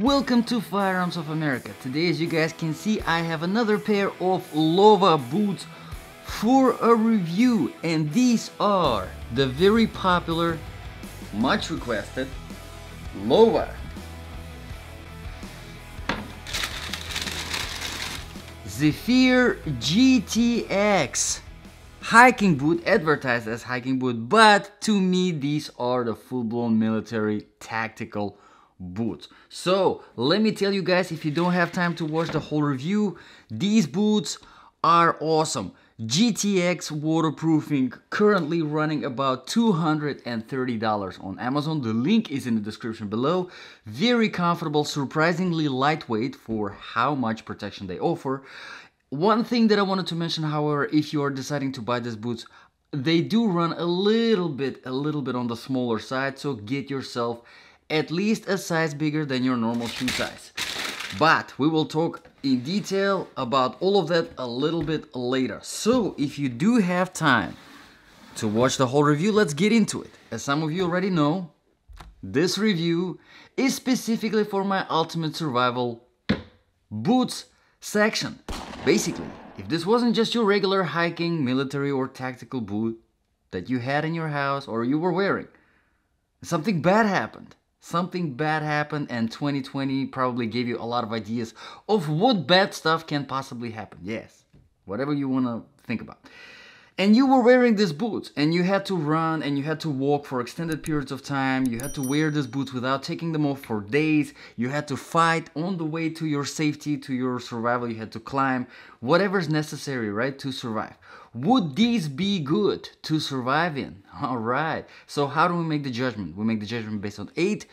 Welcome to Firearms of America. Today as you guys can see I have another pair of Lova boots for a review and these are the very popular, much requested Lova. Zephyr GTX hiking boot advertised as hiking boot but to me these are the full-blown military tactical boots. So let me tell you guys, if you don't have time to watch the whole review, these boots are awesome. GTX waterproofing currently running about $230 on Amazon. The link is in the description below. Very comfortable, surprisingly lightweight for how much protection they offer. One thing that I wanted to mention, however, if you are deciding to buy these boots, they do run a little bit, a little bit on the smaller side. So get yourself at least a size bigger than your normal shoe size. But we will talk in detail about all of that a little bit later. So if you do have time to watch the whole review, let's get into it. As some of you already know, this review is specifically for my Ultimate Survival boots section. Basically, if this wasn't just your regular hiking, military or tactical boot that you had in your house or you were wearing, something bad happened Something bad happened and 2020 probably gave you a lot of ideas of what bad stuff can possibly happen. Yes, whatever you want to think about. And you were wearing these boots and you had to run and you had to walk for extended periods of time. You had to wear these boots without taking them off for days. You had to fight on the way to your safety, to your survival. You had to climb, whatever's necessary, right, to survive. Would these be good to survive in? All right. So how do we make the judgment? We make the judgment based on eight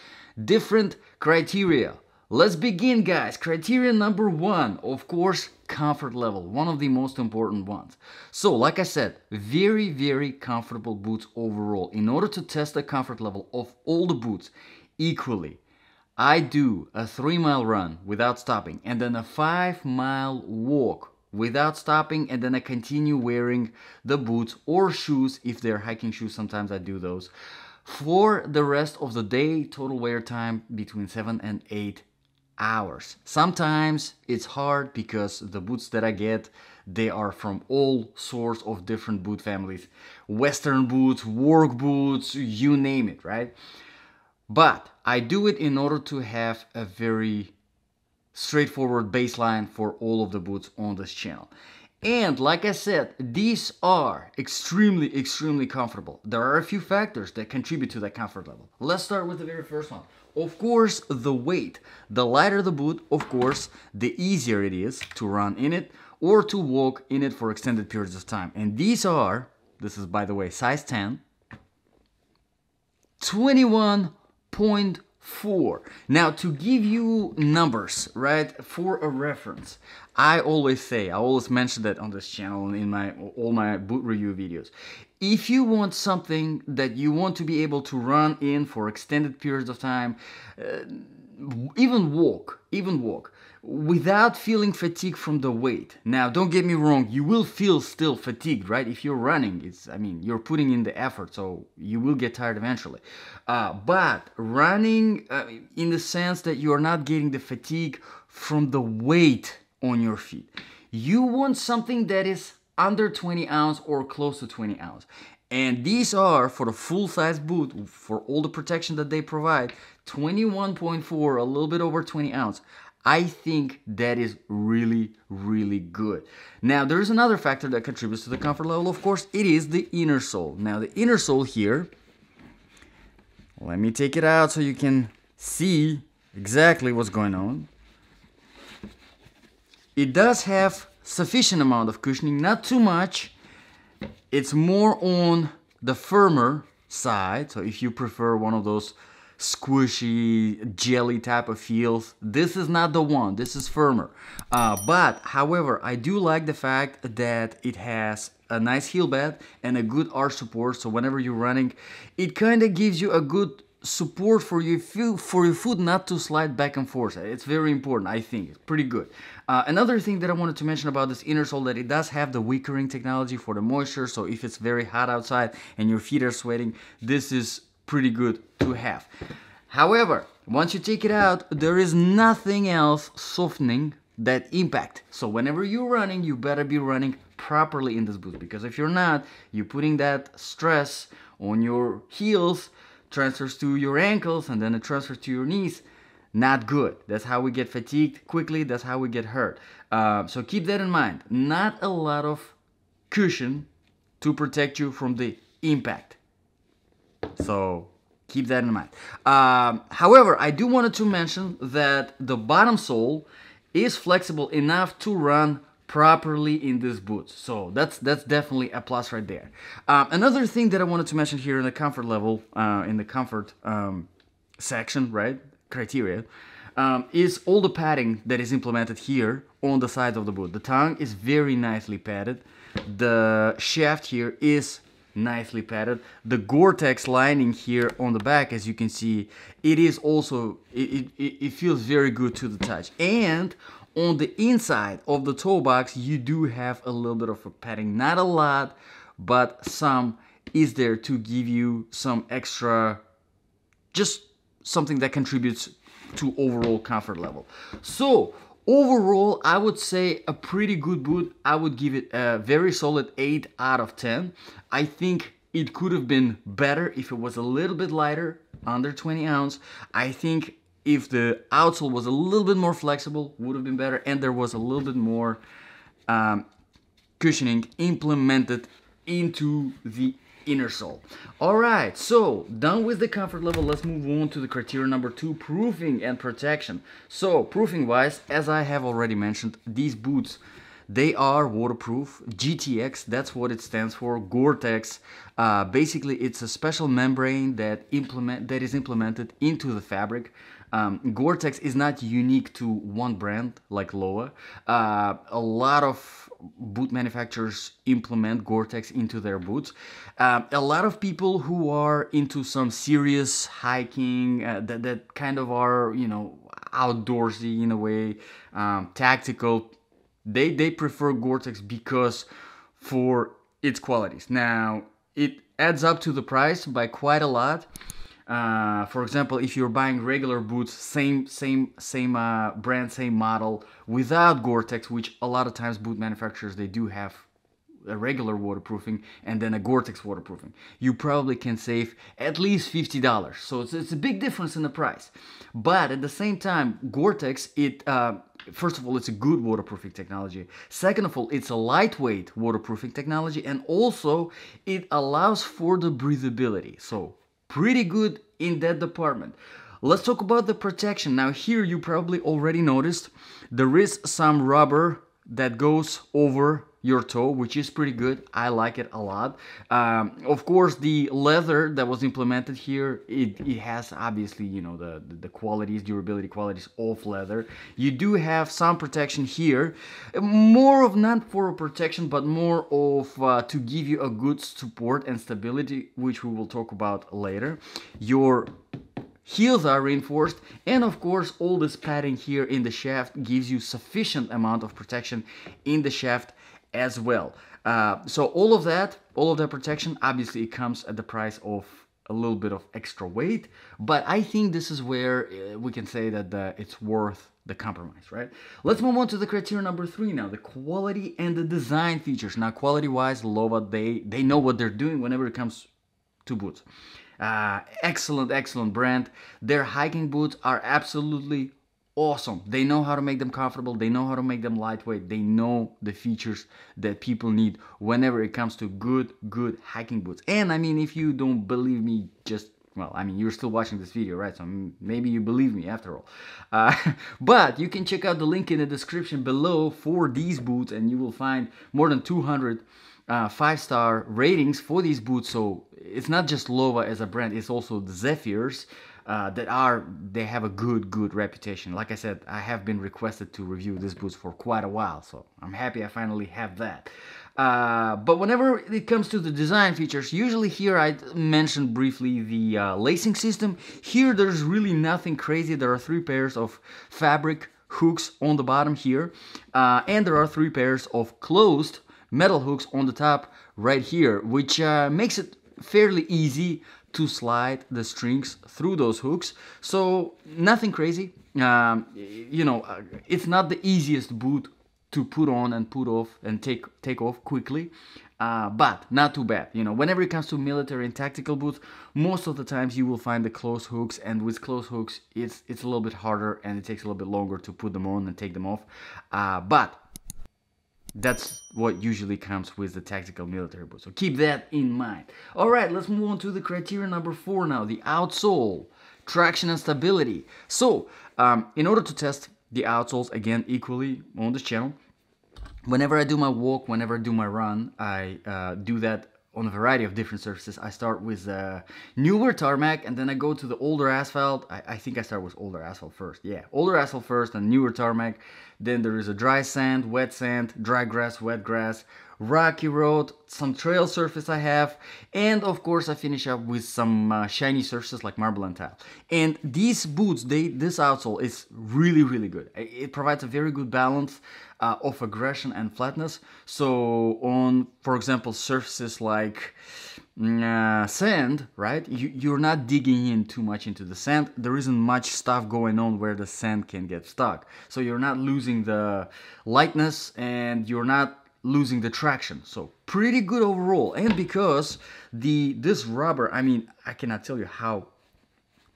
different criteria. Let's begin, guys. Criteria number one, of course, comfort level, one of the most important ones. So, like I said, very, very comfortable boots overall. In order to test the comfort level of all the boots equally, I do a three mile run without stopping and then a five mile walk without stopping and then I continue wearing the boots or shoes if they're hiking shoes sometimes I do those for the rest of the day total wear time between 7 and 8 hours sometimes it's hard because the boots that I get they are from all sorts of different boot families western boots work boots you name it right but I do it in order to have a very straightforward baseline for all of the boots on this channel. And like I said, these are extremely, extremely comfortable. There are a few factors that contribute to that comfort level. Let's start with the very first one. Of course, the weight. The lighter the boot, of course, the easier it is to run in it or to walk in it for extended periods of time. And these are, this is by the way, size 10, 21.1 four. Now to give you numbers, right, for a reference, I always say, I always mention that on this channel and in my all my boot review videos. If you want something that you want to be able to run in for extended periods of time, uh, even walk, even walk, without feeling fatigue from the weight. Now, don't get me wrong, you will feel still fatigued, right? If you're running, it's, I mean, you're putting in the effort, so you will get tired eventually. Uh, but running uh, in the sense that you're not getting the fatigue from the weight on your feet. You want something that is under 20 ounce or close to 20 ounce. And these are for the full size boot for all the protection that they provide 21.4, a little bit over 20 ounce. I think that is really, really good. Now, there's another factor that contributes to the comfort level, of course, it is the inner sole. Now, the inner sole here, let me take it out so you can see exactly what's going on. It does have sufficient amount of cushioning, not too much, it's more on the firmer side. So if you prefer one of those squishy jelly type of feels, this is not the one. This is firmer. Uh, but however, I do like the fact that it has a nice heel bed and a good arch support. So whenever you're running, it kind of gives you a good support for your food, for your foot not to slide back and forth. It's very important, I think. It's pretty good. Uh, another thing that I wanted to mention about this inner sole that it does have the wickering technology for the moisture. So if it's very hot outside and your feet are sweating, this is pretty good to have. However, once you take it out, there is nothing else softening that impact. So whenever you're running, you better be running properly in this boot because if you're not, you're putting that stress on your heels transfers to your ankles and then it transfers to your knees. Not good. That's how we get fatigued quickly. That's how we get hurt. Uh, so keep that in mind. Not a lot of cushion to protect you from the impact. So keep that in mind. Um, however, I do wanted to mention that the bottom sole is flexible enough to run properly in this boot, So that's that's definitely a plus right there. Um, another thing that I wanted to mention here in the comfort level, uh, in the comfort um, section, right, criteria, um, is all the padding that is implemented here on the side of the boot. The tongue is very nicely padded. The shaft here is nicely padded. The Gore-Tex lining here on the back, as you can see, it is also, it, it, it feels very good to the touch. And on the inside of the toe box, you do have a little bit of a padding. Not a lot, but some is there to give you some extra, just something that contributes to overall comfort level. So overall, I would say a pretty good boot. I would give it a very solid 8 out of 10. I think it could have been better if it was a little bit lighter, under 20 ounce. I think if the outsole was a little bit more flexible, would have been better, and there was a little bit more um, cushioning implemented into the inner sole. All right, so done with the comfort level, let's move on to the criteria number two, proofing and protection. So proofing wise, as I have already mentioned, these boots, they are waterproof, GTX, that's what it stands for, Gore-Tex. Uh, basically, it's a special membrane that implement that is implemented into the fabric um, Gore-Tex is not unique to one brand like Loa. Uh, a lot of boot manufacturers implement Gore-Tex into their boots. Uh, a lot of people who are into some serious hiking uh, that, that kind of are, you know, outdoorsy in a way, um, tactical, they, they prefer Gore-Tex because for its qualities. Now, it adds up to the price by quite a lot. Uh, for example, if you're buying regular boots, same same same uh, brand, same model, without Gore-Tex, which a lot of times boot manufacturers they do have a regular waterproofing and then a Gore-Tex waterproofing. You probably can save at least $50. So it's, it's a big difference in the price. But at the same time, Gore-Tex, it, uh, first of all, it's a good waterproofing technology. Second of all, it's a lightweight waterproofing technology. And also, it allows for the breathability. So pretty good in that department. Let's talk about the protection. Now here you probably already noticed there is some rubber that goes over your toe, which is pretty good. I like it a lot. Um, of course, the leather that was implemented here, it, it has obviously, you know, the, the, the, qualities, durability qualities of leather. You do have some protection here, more of not for protection, but more of uh, to give you a good support and stability, which we will talk about later. Your heels are reinforced and of course all this padding here in the shaft gives you sufficient amount of protection in the shaft as well. Uh, so all of that, all of that protection, obviously it comes at the price of a little bit of extra weight, but I think this is where uh, we can say that it's worth the compromise, right? Let's move on to the criteria number three now, the quality and the design features. Now, quality-wise, Lova, they, they know what they're doing whenever it comes to boots. Uh, excellent, excellent brand. Their hiking boots are absolutely awesome. They know how to make them comfortable. They know how to make them lightweight. They know the features that people need whenever it comes to good, good hiking boots. And I mean, if you don't believe me, just well, I mean, you're still watching this video, right? So maybe you believe me after all. Uh, but you can check out the link in the description below for these boots and you will find more than 200 uh, five-star ratings for these boots. So it's not just Lova as a brand, it's also the Zephyrs uh, that are they have a good good reputation like i said i have been requested to review these boots for quite a while so i'm happy i finally have that uh, but whenever it comes to the design features, usually here I mentioned briefly the uh, lacing system. Here there's really nothing crazy. There are three pairs of fabric hooks on the bottom here. Uh, and there are three pairs of closed metal hooks on the top right here, which uh, makes it fairly easy to slide the strings through those hooks. So nothing crazy. Um, you know, uh, it's not the easiest boot to put on and put off and take take off quickly. Uh, but not too bad. You know, whenever it comes to military and tactical boots, most of the times you will find the close hooks, and with close hooks, it's it's a little bit harder and it takes a little bit longer to put them on and take them off. Uh, but that's what usually comes with the tactical military boot. So keep that in mind. All right, let's move on to the criteria number four now, the outsole, traction and stability. So um, in order to test the outsoles again equally on this channel, whenever I do my walk, whenever I do my run, I uh, do that on a variety of different surfaces. I start with uh, newer tarmac and then I go to the older asphalt. I, I, think I start with older asphalt first. Yeah, older asphalt first and newer tarmac. Then there is a dry sand, wet sand, dry grass, wet grass, rocky road, some trail surface I have, and of course I finish up with some uh, shiny surfaces like marble and tile. And these boots, they this outsole is really really good. It provides a very good balance uh, of aggression and flatness. So on, for example, surfaces like mm, uh, sand, right? You, you're not digging in too much into the sand. There isn't much stuff going on where the sand can get stuck. So you're not losing the lightness and you're not losing the traction. So pretty good overall. And because the this rubber, I mean, I cannot tell you how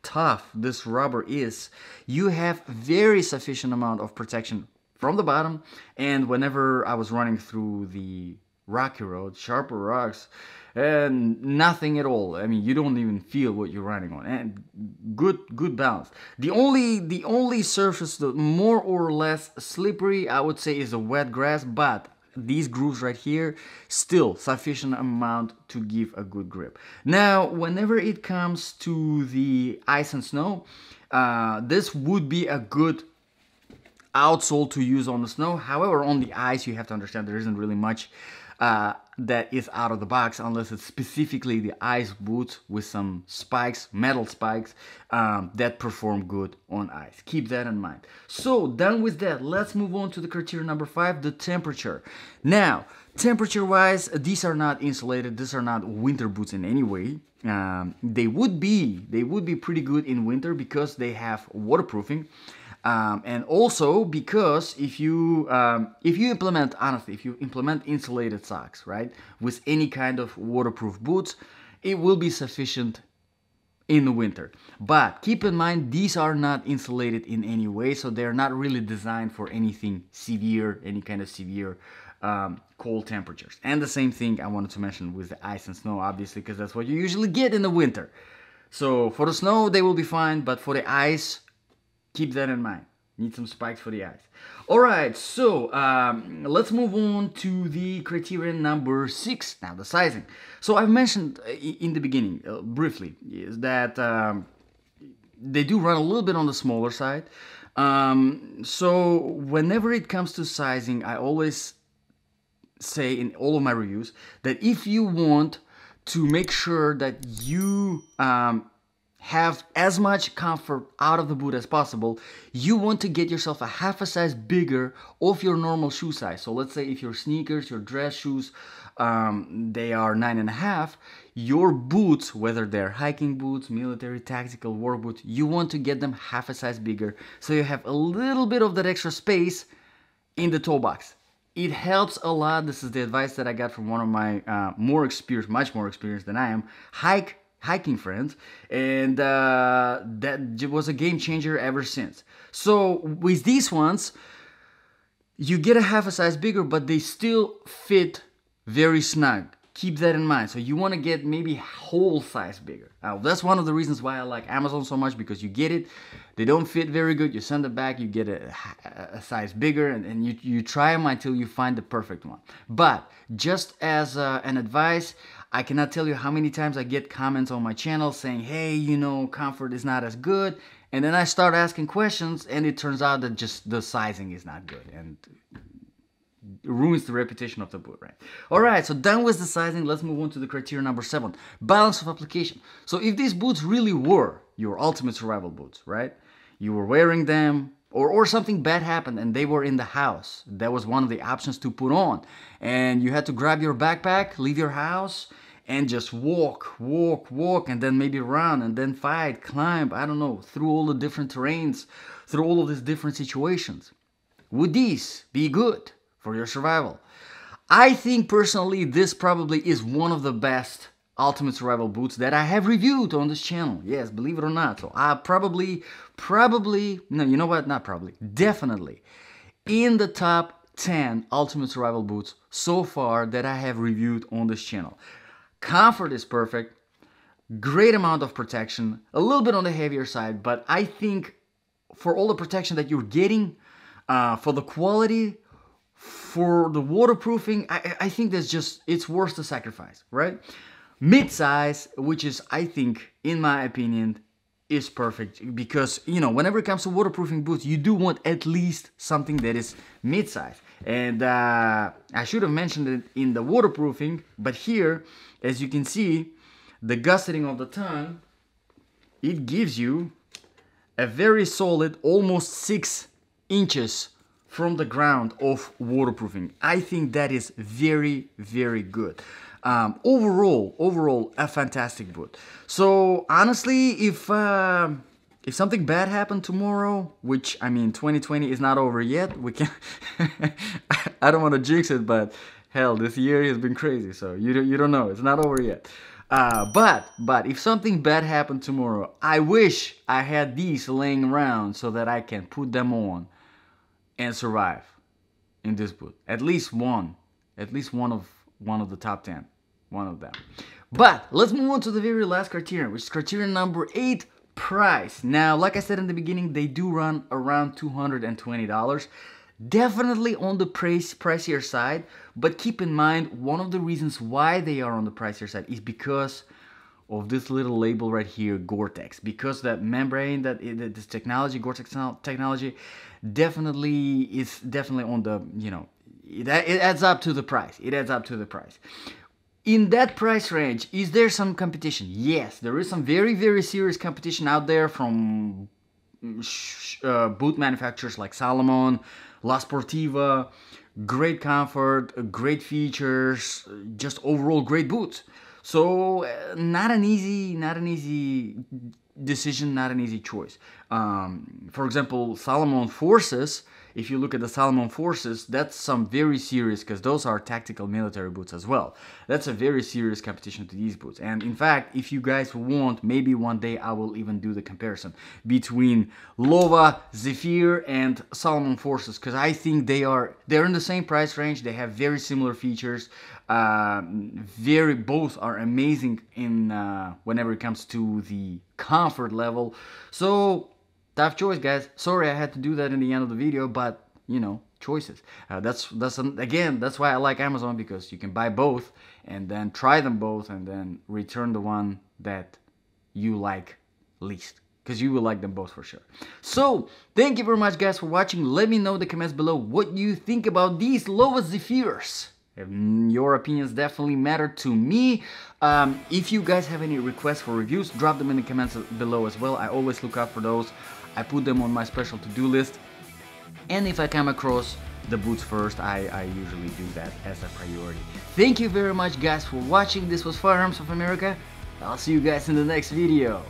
tough this rubber is, you have very sufficient amount of protection from the bottom. And whenever I was running through the rocky road, sharper rocks, and nothing at all. I mean, you don't even feel what you're running on. And good, good balance. The only, the only surface that more or less slippery, I would say, is the wet grass. But these grooves right here, still sufficient amount to give a good grip. Now, whenever it comes to the ice and snow, uh, this would be a good outsole to use on the snow. However, on the ice, you have to understand there isn't really much uh, that is out of the box unless it's specifically the ice boots with some spikes, metal spikes um, that perform good on ice. Keep that in mind. So done with that, let's move on to the criteria number five, the temperature. Now, temperature wise, these are not insulated. These are not winter boots in any way. Um, they would be, they would be pretty good in winter because they have waterproofing. Um, and also because if you um, if you implement honestly, if you implement insulated socks, right, with any kind of waterproof boots, it will be sufficient in the winter. But keep in mind, these are not insulated in any way, so they're not really designed for anything severe, any kind of severe um, cold temperatures. And the same thing I wanted to mention with the ice and snow, obviously, because that's what you usually get in the winter. So for the snow, they will be fine, but for the ice, keep that in mind. Need some spikes for the eyes. All right, so um, let's move on to the criterion number six. Now the sizing. So I've mentioned uh, in the beginning uh, briefly is that um, they do run a little bit on the smaller side. Um, so whenever it comes to sizing, I always say in all of my reviews that if you want to make sure that you um, have as much comfort out of the boot as possible, you want to get yourself a half a size bigger of your normal shoe size. So let's say if your sneakers, your dress shoes, um, they are nine and a half, your boots, whether they're hiking boots, military, tactical, war boots, you want to get them half a size bigger. So you have a little bit of that extra space in the toe box. It helps a lot. This is the advice that I got from one of my uh, more experienced, much more experienced than I am, hike hiking friend, and uh, that was a game changer ever since. So with these ones, you get a half a size bigger, but they still fit very snug. Keep that in mind. So you want to get maybe whole size bigger. Now, that's one of the reasons why I like Amazon so much because you get it, they don't fit very good. You send it back, you get a, a size bigger, and, and you, you try them until you find the perfect one. But just as uh, an advice, I cannot tell you how many times I get comments on my channel saying, hey, you know, comfort is not as good. And then I start asking questions and it turns out that just the sizing is not good and ruins the reputation of the boot, right? All right, so done with the sizing, let's move on to the criteria number seven, balance of application. So if these boots really were your ultimate survival boots, right? You were wearing them, or, or something bad happened and they were in the house. That was one of the options to put on. And you had to grab your backpack, leave your house, and just walk, walk, walk, and then maybe run, and then fight, climb, I don't know, through all the different terrains, through all of these different situations. Would these be good for your survival? I think personally, this probably is one of the best Ultimate Survival boots that I have reviewed on this channel. Yes, believe it or not. So I probably, probably, no, you know what? Not probably, definitely in the top 10 Ultimate Survival boots so far that I have reviewed on this channel. Comfort is perfect, great amount of protection, a little bit on the heavier side, but I think for all the protection that you're getting, uh, for the quality, for the waterproofing, I, I think that's just, it's worth the sacrifice, right? mid-size, which is, I think, in my opinion, is perfect because you know whenever it comes to waterproofing boots you do want at least something that is mid-size and uh, I should have mentioned it in the waterproofing but here as you can see the gusseting of the tongue it gives you a very solid almost six inches from the ground of waterproofing I think that is very very good um, overall, overall, a fantastic boot. So honestly, if uh, if something bad happened tomorrow, which I mean, 2020 is not over yet. We can. I don't want to jinx it, but hell, this year has been crazy. So you don't, you don't know. It's not over yet. Uh, but but if something bad happened tomorrow, I wish I had these laying around so that I can put them on and survive in this boot. At least one. At least one of one of the top 10. One of them. But let's move on to the very last criterion, which is criterion number 8, price. Now, like I said in the beginning, they do run around $220 definitely on the price, pricier side but keep in mind one of the reasons why they are on the pricier side is because of this little label right here gore-tex because that membrane that eh, this technology gore-tex technology definitely is definitely on the you know it, it adds up to the price. It adds up to the price. In that price range, is there some competition? Yes, there is some very, very serious competition out there from mm, uh, boot manufacturers like Salomon, La Sportiva, great comfort, great features, just overall great boots. So uh, not an easy, not an easy decision, not an easy choice. Um, for example, Salomon Forces if you look at the Salomon forces, that's some very serious, because those are tactical military boots as well. That's a very serious competition to these boots. And in fact, if you guys want, maybe one day I will even do the comparison between Lova, Zephyr, and Salomon forces, because I think they are they're in the same price range. They have very similar features. Uh, very both are amazing in uh, whenever it comes to the comfort level. So Tough choice, guys. Sorry I had to do that in the end of the video, but, you know, choices. Uh, that's that's an, again that's why I like Amazon because you can buy both and then try them both and then return the one that you like least because you will like them both for sure. So thank you very much guys for watching. Let me know in the comments below what you think about these Lova Zephyrs. Your opinions definitely matter to me. Um, if you guys have any requests for reviews, drop them in the comments below as well. I always look out for those. I put them on my special to-do list. And if I come across the boots first, I, I usually do that as a priority. Thank you very much guys for watching. This was Firearms of America. I'll see you guys in the next video.